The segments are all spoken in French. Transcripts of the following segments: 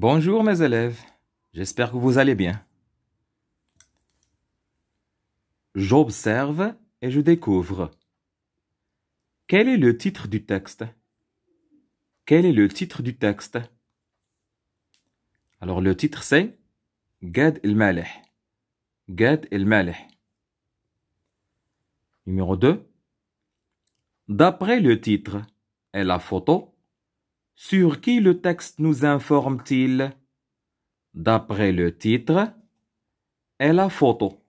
Bonjour mes élèves, j'espère que vous allez bien. J'observe et je découvre. Quel est le titre du texte Quel est le titre du texte Alors le titre c'est Gad el Maleh. Gad el Maleh. Numéro 2. D'après le titre et la photo, sur qui le texte nous informe-t-il D'après le titre et la photo.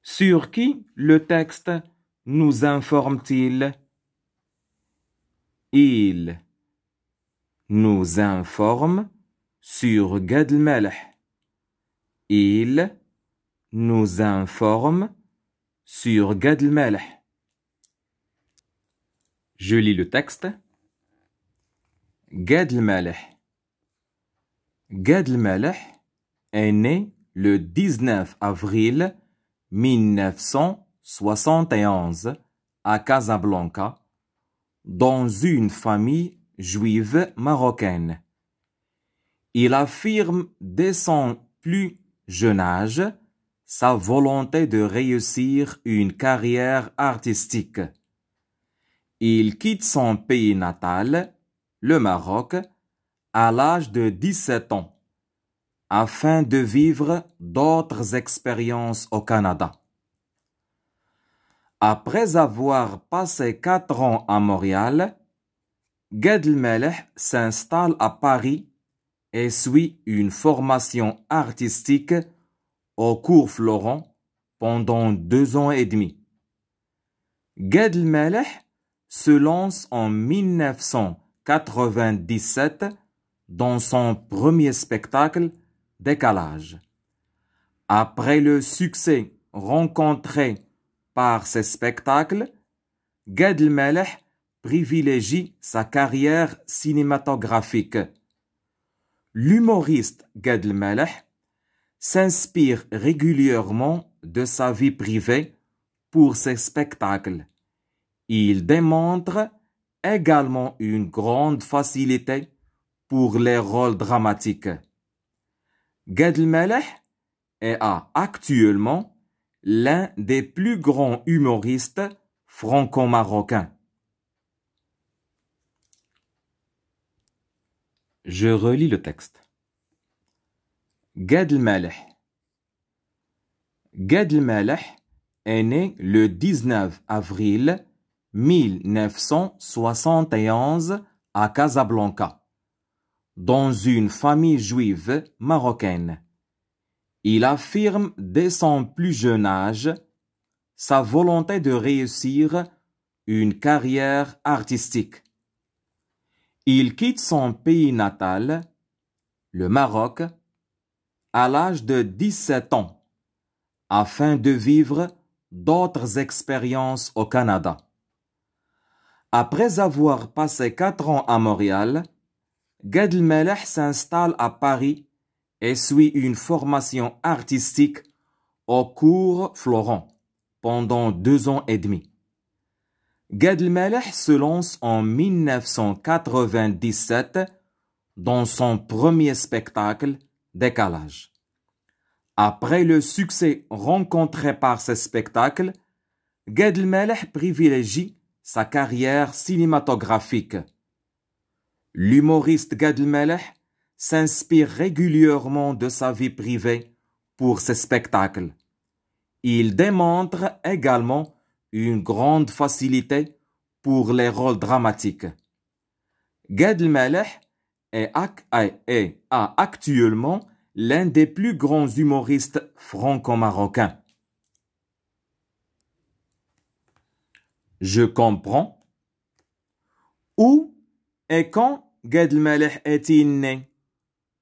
Sur qui le texte nous informe-t-il Il nous informe sur Gad Il nous informe sur Gad Je lis le texte. Gad est né le 19 avril 1971 à Casablanca dans une famille juive marocaine. Il affirme dès son plus jeune âge sa volonté de réussir une carrière artistique. Il quitte son pays natal le Maroc, à l'âge de 17 ans, afin de vivre d'autres expériences au Canada. Après avoir passé quatre ans à Montréal, Gad s'installe à Paris et suit une formation artistique au cours Florent pendant deux ans et demi. Gad se lance en 1900 97 dans son premier spectacle Décalage. Après le succès rencontré par ces spectacles, Gad privilégie sa carrière cinématographique. L'humoriste Gad s'inspire régulièrement de sa vie privée pour ses spectacles. Il démontre également une grande facilité pour les rôles dramatiques. Gad est actuellement l'un des plus grands humoristes franco-marocains. Je relis le texte. Gad Elmaleh est né le 19 avril 1971 à Casablanca, dans une famille juive marocaine. Il affirme dès son plus jeune âge sa volonté de réussir une carrière artistique. Il quitte son pays natal, le Maroc, à l'âge de 17 ans, afin de vivre d'autres expériences au Canada. Après avoir passé quatre ans à Montréal, Gad s'installe à Paris et suit une formation artistique au cours Florent pendant deux ans et demi. Gad se lance en 1997 dans son premier spectacle Décalage. Après le succès rencontré par ce spectacle, Gad privilégie sa carrière cinématographique. L'humoriste Gad s'inspire régulièrement de sa vie privée pour ses spectacles. Il démontre également une grande facilité pour les rôles dramatiques. Gad est actuellement l'un des plus grands humoristes franco-marocains. je comprends. Où et quand est-il né?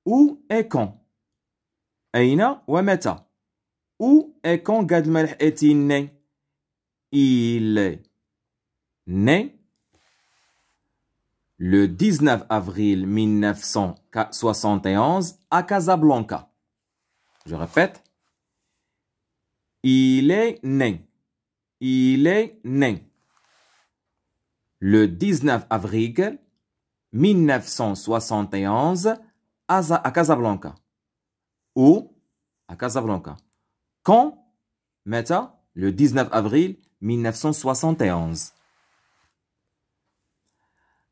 Où et quand ou Meta? Où et quand est-il né? Il est né le 19 avril 1971 à Casablanca. Je répète. Il est né. Il est né. Le 19 avril 1971 à Casablanca. Où À Casablanca. Quand Meta Le 19 avril 1971.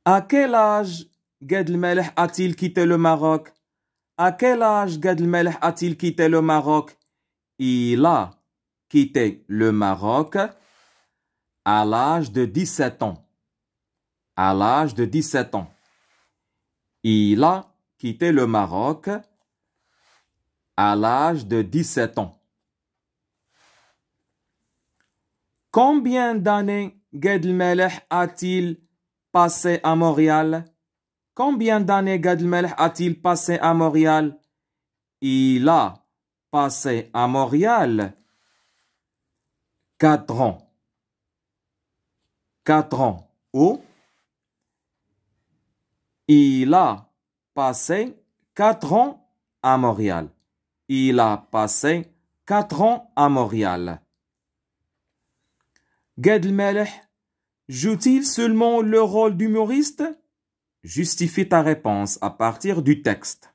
À quel âge Gad a-t-il quitté le Maroc À quel âge Gad a-t-il quitté le Maroc Il a quitté le Maroc à l'âge de 17 ans à l'âge de 17 ans. Il a quitté le Maroc à l'âge de 17 ans. Combien d'années Gad a-t-il passé à Montréal? Combien d'années Gad a-t-il passé à Montréal? Il a passé à Montréal quatre ans. Quatre ans Oh? Il a passé quatre ans à Montréal. Il a passé quatre ans à Montréal. joue-t-il seulement le rôle d'humoriste Justifie ta réponse à partir du texte.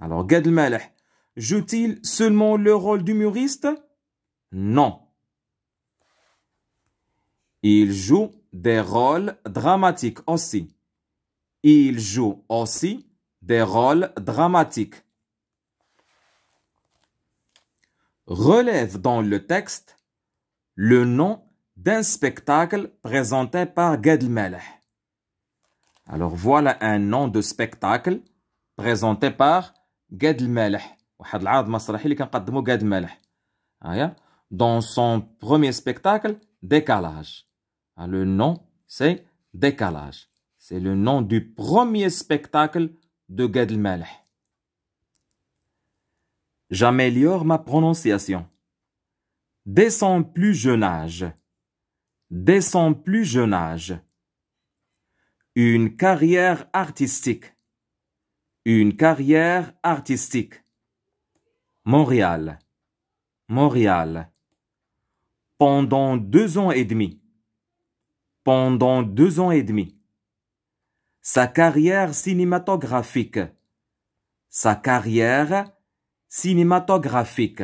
Alors Gad joue-t-il seulement le rôle d'humoriste Non. Il joue des rôles dramatiques aussi. Il joue aussi des rôles dramatiques. Relève dans le texte le nom d'un spectacle présenté par Gad Alors voilà un nom de spectacle présenté par Gad ah, Dans son premier spectacle, Décalage. Ah, le nom, c'est Décalage. C'est le nom du premier spectacle de Gad J'améliore ma prononciation. Dès plus jeune âge. Dès plus jeune âge. Une carrière artistique. Une carrière artistique. Montréal. Montréal. Pendant deux ans et demi. Pendant deux ans et demi. Sa carrière cinématographique. Sa carrière cinématographique.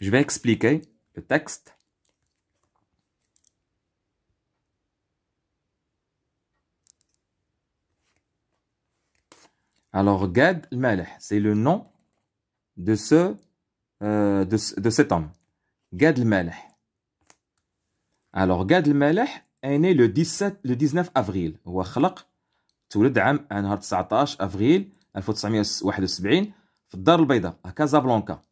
Je vais expliquer le texte. Alors, Gad c'est le nom de, euh, de, cet homme. Gad Alors, Gad اني لو 17 لو 19 افريل هو خلق تولد عام نهار 19 افريل 1971 في الدار البيضاء كازابلانكا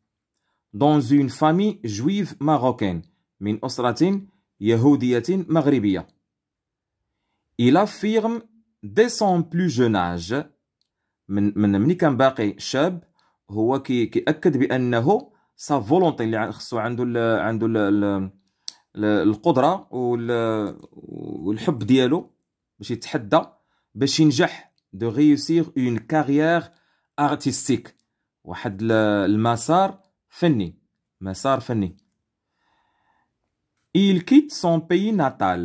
دون اون فامي جويف ماروكين من اسره يهوديه مغربيه il affirme dès son plus jeune âge من من ملي كان باقي شاب هو كي كيأكد بانه سا فولونتي اللي خصو عنده ال عنده ال القدره والحب ديالو باش يتحدى باش ينجح دو ريوسير اون كارير ارتستيك واحد المسار فني مسار فني il quitte son pays natal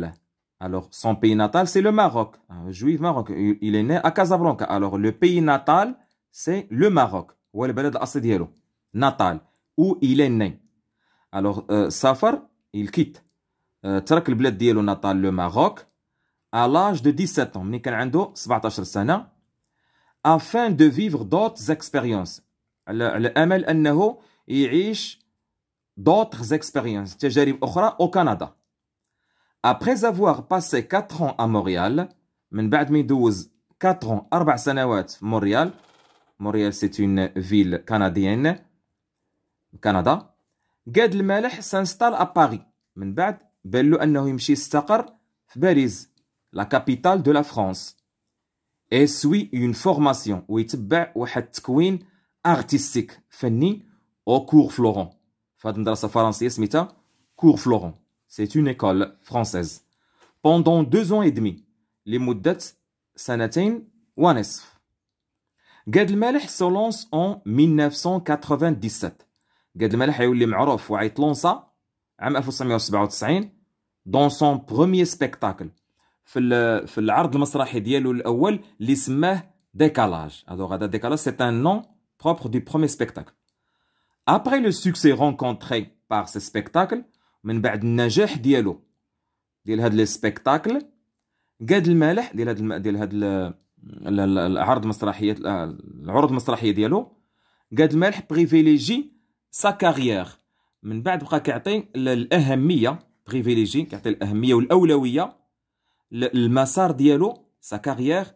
alors son pays natal c'est le Maroc un juif maroc il est né à Casablanca alors le pays natal c'est le Maroc Ou le الاصلي ديالو natal où il est né alors euh, Safar il quitte euh, le Maroc à l'âge de 17 ans 17 afin de vivre d'autres expériences le MLNHO, امل انه d'autres expériences au Canada après avoir passé 4 ans à Montréal من 4 ans 4 ans c'est une ville canadienne Canada Gad le s'installe à Paris. M'en il bello enno im shi stakar, Paris, la capitale de la France. Et suit une formation, ou y t'bè, une formation artistique, fini, au cours Florent. cours Florent. C'est une école française. Pendant deux ans et demi, les mouddats, s'en a t'in, ou à nesf. Gad le Melech se lance en 1997. قاد الملح يولي معروف وعيتلونسا عام 1997 دون سون بروميي سبيكتاكل في في العرض المسرحي ديالو الاول اللي سماه ديكالاج هذا Ada ديكالاج سي ان نون بروبر دو premier سبيكتاكل ابري لو سوكسي رونكونتري بار سي سبيكتاكل من بعد النجاح ديالو ديال هاد لي سبيكتاكل قاد المالح ديال هاد ديال هاد العرض المسرحيه العروض المسرحيه ديالو قاد المالح بريفيليجي سا كارير من بعد بقى كيعطي الاهميه بريفيليجي كيعطي الاهميه والاولويه للمسار ديالو سا كارير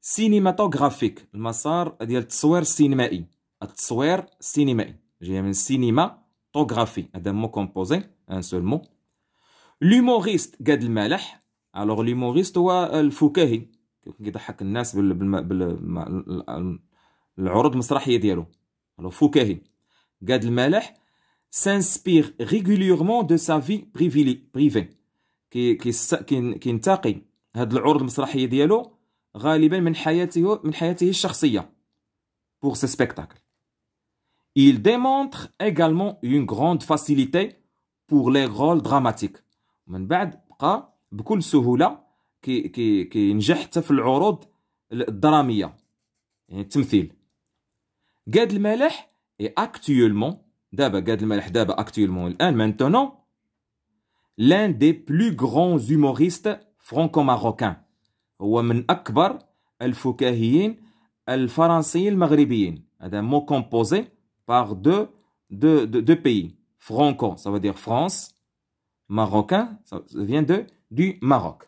سينيماتوغرافيك المسار ديال التصوير السينمائي التصوير السينمائي جايه من سينما توغرافي هذا مو كومبوزي ان سول مو لوموريست قاد المالح الوغ لوموريست هو الفكاهي كيضحك الناس بالعروض المسرحيه ديالو الو فكاهي Gad el s'inspire régulièrement de sa vie privée. كي كينتقي هذا العروض المسرحيه ديالو غالبا من حياته من حياته الشخصيه pour ce spectacle. Il démontre également une grande facilité pour les rôles dramatiques. من بعد بقى بكل سهوله كي كي كينجح حتى في العروض الدراميه يعني التمثيل. قاد المالح et actuellement, actuellement, maintenant, l'un des plus grands humoristes franco-marocains. C'est un mot composé par deux, deux, pays franco ça veut dire France marocain ça vient de du Maroc